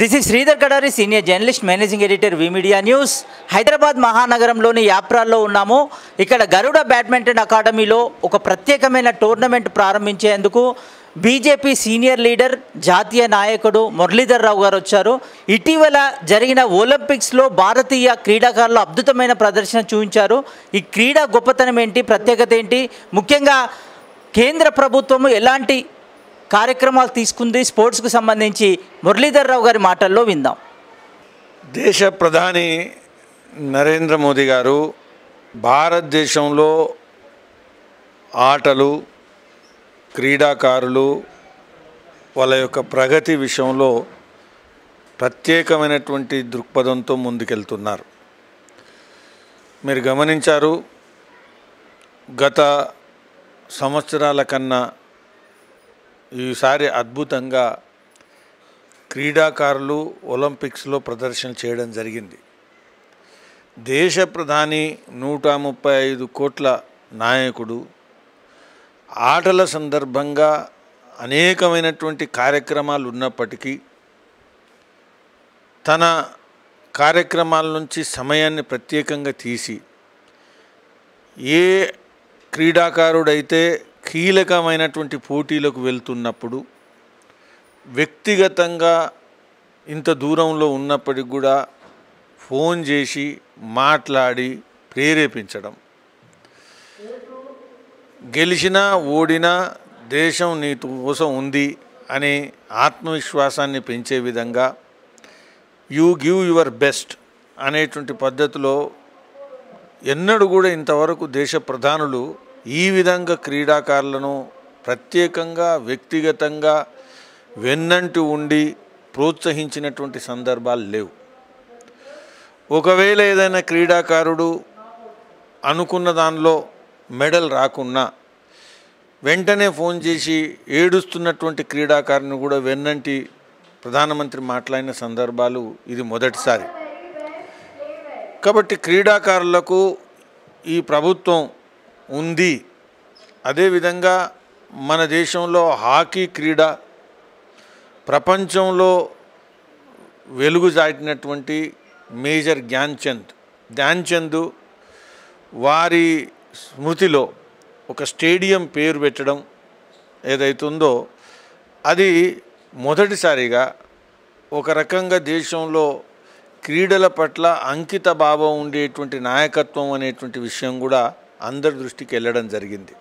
this is Sridhar Gadari senior journalist managing editor media news Hyderabad మహానగరంలోని యాప్రాల్లో ఉన్నాము ఇక్కడ గరుడ బ్యాడ్మింటన్ అకాడమీలో ఒక ప్రత్యేకమైన టోర్నమెంట్ ప్రారంభించేందుకు బీజేపీ సీనియర్ లీడర్ జాతీయ నాయకుడు మురళీధర్ రావు గారు వచ్చారు ఇటీవల జరిగిన ఒలింపిక్స్లో భారతీయ క్రీడాకారులు అద్భుతమైన ప్రదర్శన చూపించారు ఈ క్రీడా గొప్పతనం ఏంటి ప్రత్యేకత ఏంటి ముఖ్యంగా కేంద్ర ప్రభుత్వము ఎలాంటి కార్యక్రమాలు తీసుకుంది స్పోర్ట్స్కు సంబంధించి మురళీధర్ రావు గారి మాటల్లో విందాం దేశ ప్రధాని నరేంద్ర మోదీ గారు భారతదేశంలో ఆటలు క్రీడాకారులు వాళ్ళ యొక్క ప్రగతి విషయంలో ప్రత్యేకమైనటువంటి దృక్పథంతో ముందుకెళ్తున్నారు మీరు గమనించారు గత సంవత్సరాల కన్నా ఈసారి అద్భుతంగా క్రీడాకారులు ఒలింపిక్స్లో ప్రదర్శన చేయడం జరిగింది దేశ ప్రధాని నూట ముప్పై ఐదు కోట్ల నాయకుడు ఆటల సందర్భంగా అనేకమైనటువంటి కార్యక్రమాలు ఉన్నప్పటికీ తన కార్యక్రమాల నుంచి సమయాన్ని ప్రత్యేకంగా తీసి ఏ క్రీడాకారుడైతే కీలకమైనటువంటి పోటీలకు వెళ్తున్నప్పుడు వ్యక్తిగతంగా ఇంత దూరంలో ఉన్నప్పటికి కూడా ఫోన్ చేసి మాట్లాడి ప్రేరేపించడం గెలిచినా ఓడినా దేశం నీ కోసం ఉంది అనే ఆత్మవిశ్వాసాన్ని పెంచే విధంగా యూ గివ్ యువర్ బెస్ట్ అనేటువంటి పద్ధతిలో ఎన్నడూ కూడా ఇంతవరకు దేశ ప్రధానులు ఈ విధంగా క్రీడాకారులను ప్రత్యేకంగా వ్యక్తిగతంగా వెన్నంటి ఉండి ప్రోత్సహించినటువంటి సందర్భాలు లేవు ఒకవేళ ఏదైనా క్రీడాకారుడు అనుకున్న దానిలో మెడల్ రాకున్నా వెంటనే ఫోన్ చేసి ఏడుస్తున్నటువంటి క్రీడాకారుని కూడా వెన్నంటి ప్రధానమంత్రి మాట్లాడిన సందర్భాలు ఇది మొదటిసారి కాబట్టి క్రీడాకారులకు ఈ ప్రభుత్వం ఉంది అదేవిధంగా మన దేశంలో హాకీ క్రీడ ప్రపంచంలో వెలుగు జాటినటువంటి మేజర్ ధ్యాన్చంద్ ధ్యాన్చంద్ వారి స్మృతిలో ఒక స్టేడియం పేరు పెట్టడం ఏదైతుందో అది మొదటిసారిగా ఒక రకంగా దేశంలో క్రీడల పట్ల అంకిత భావం ఉండేటువంటి నాయకత్వం అనేటువంటి విషయం కూడా అందరి దృష్టికి వెళ్ళడం జరిగింది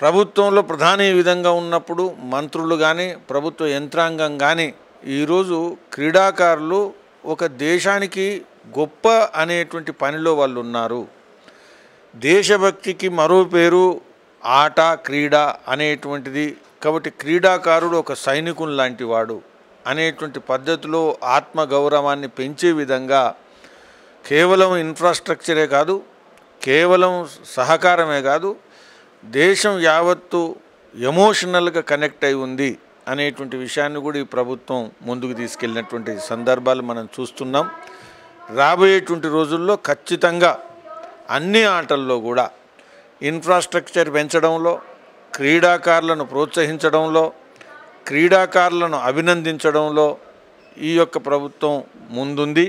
ప్రభుత్వంలో ప్రధాని విధంగా ఉన్నప్పుడు మంత్రులు కానీ ప్రభుత్వ యంత్రాంగం కానీ ఈరోజు క్రీడాకారులు ఒక దేశానికి గొప్ప అనేటువంటి పనిలో వాళ్ళు ఉన్నారు దేశభక్తికి మరో పేరు ఆట క్రీడ అనేటువంటిది కాబట్టి క్రీడాకారుడు ఒక సైనికుని లాంటి వాడు అనేటువంటి పద్ధతిలో ఆత్మగౌరవాన్ని పెంచే విధంగా కేవలం ఇన్ఫ్రాస్ట్రక్చరే కాదు కేవలం సహకారమే కాదు దేశం యావత్తు ఎమోషనల్గా కనెక్ట్ అయి ఉంది అనేటువంటి విషయాన్ని కూడా ఈ ప్రభుత్వం ముందుకు తీసుకెళ్ళినటువంటి సందర్భాలు మనం చూస్తున్నాం రాబోయేటువంటి రోజుల్లో ఖచ్చితంగా అన్ని ఆటల్లో కూడా ఇన్ఫ్రాస్ట్రక్చర్ పెంచడంలో క్రీడాకారులను ప్రోత్సహించడంలో క్రీడాకారులను అభినందించడంలో ఈ యొక్క ప్రభుత్వం ముందుంది